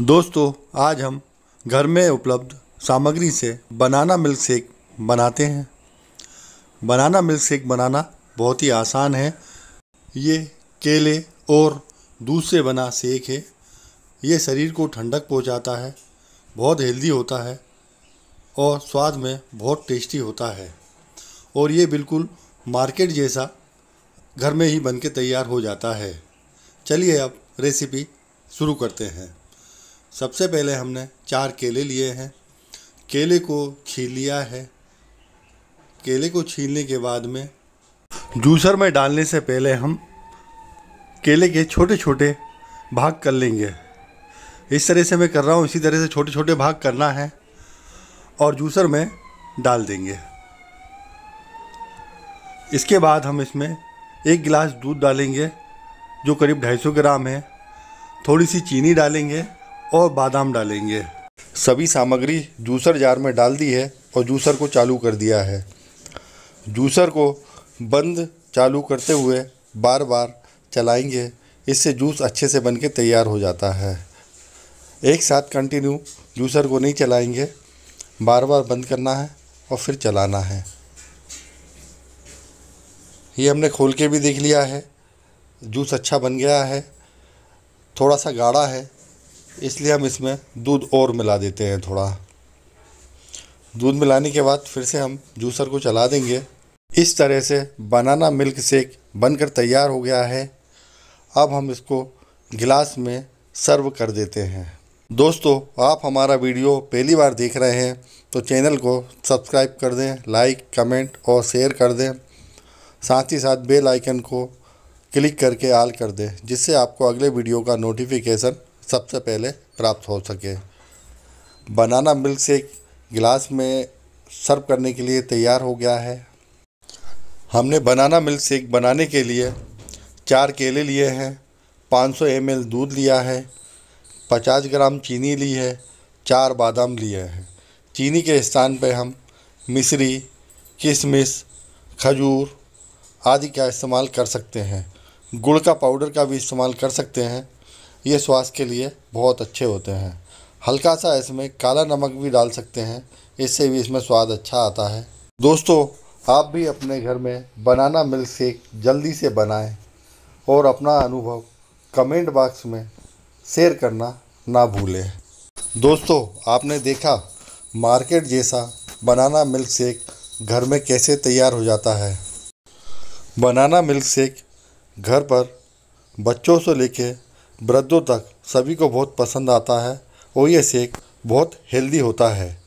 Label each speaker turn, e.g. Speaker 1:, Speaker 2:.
Speaker 1: दोस्तों आज हम घर में उपलब्ध सामग्री से बनाना मिल्क शेक बनाते हैं बनाना मिल्क शेक बनाना बहुत ही आसान है ये केले और दूध से बना शेक है ये शरीर को ठंडक पहुंचाता है बहुत हेल्दी होता है और स्वाद में बहुत टेस्टी होता है और ये बिल्कुल मार्केट जैसा घर में ही बन के तैयार हो जाता है चलिए अब रेसिपी शुरू करते हैं सबसे पहले हमने चार केले लिए हैं केले को छीन लिया है केले को छीलने के बाद में जूसर में डालने से पहले हम केले के छोटे छोटे भाग कर लेंगे इस तरह से मैं कर रहा हूँ इसी तरह से छोटे छोटे भाग करना है और जूसर में डाल देंगे इसके बाद हम इसमें एक गिलास दूध डालेंगे जो करीब 250 ग्राम है थोड़ी सी चीनी डालेंगे और बादाम डालेंगे सभी सामग्री जूसर जार में डाल दी है और जूसर को चालू कर दिया है जूसर को बंद चालू करते हुए बार बार चलाएंगे इससे जूस अच्छे से बन के तैयार हो जाता है एक साथ कंटिन्यू जूसर को नहीं चलाएंगे बार बार बंद करना है और फिर चलाना है ये हमने खोल के भी देख लिया है जूस अच्छा बन गया है थोड़ा सा गाढ़ा है इसलिए हम इसमें दूध और मिला देते हैं थोड़ा दूध मिलाने के बाद फिर से हम जूसर को चला देंगे इस तरह से बनाना मिल्क शेक बनकर तैयार हो गया है अब हम इसको गिलास में सर्व कर देते हैं दोस्तों आप हमारा वीडियो पहली बार देख रहे हैं तो चैनल को सब्सक्राइब कर दें लाइक कमेंट और शेयर कर दें साथ ही साथ बेल आइकन को क्लिक करके आल कर दें जिससे आपको अगले वीडियो का नोटिफिकेशन सबसे पहले प्राप्त हो सके बनाना मिल्क शेक गिलास में सर्व करने के लिए तैयार हो गया है हमने बनाना मिल्क शेक बनाने के लिए चार केले लिए हैं 500 सौ दूध लिया है 50 ग्राम चीनी ली है चार बादाम लिए हैं चीनी के स्थान पर हम मिश्री किशमिश खजूर आदि का इस्तेमाल कर सकते हैं गुड़ का पाउडर का भी इस्तेमाल कर सकते हैं ये स्वास्थ्य के लिए बहुत अच्छे होते हैं हल्का सा इसमें काला नमक भी डाल सकते हैं इससे भी इसमें स्वाद अच्छा आता है दोस्तों आप भी अपने घर में बनाना मिल्क शेक जल्दी से बनाएं और अपना अनुभव कमेंट बॉक्स में शेयर करना ना भूलें दोस्तों आपने देखा मार्केट जैसा बनाना मिल्क शेक घर में कैसे तैयार हो जाता है बनाना मिल्क शेक घर पर बच्चों से लेके वृद्धों तक सभी को बहुत पसंद आता है और ये शेक बहुत हेल्दी होता है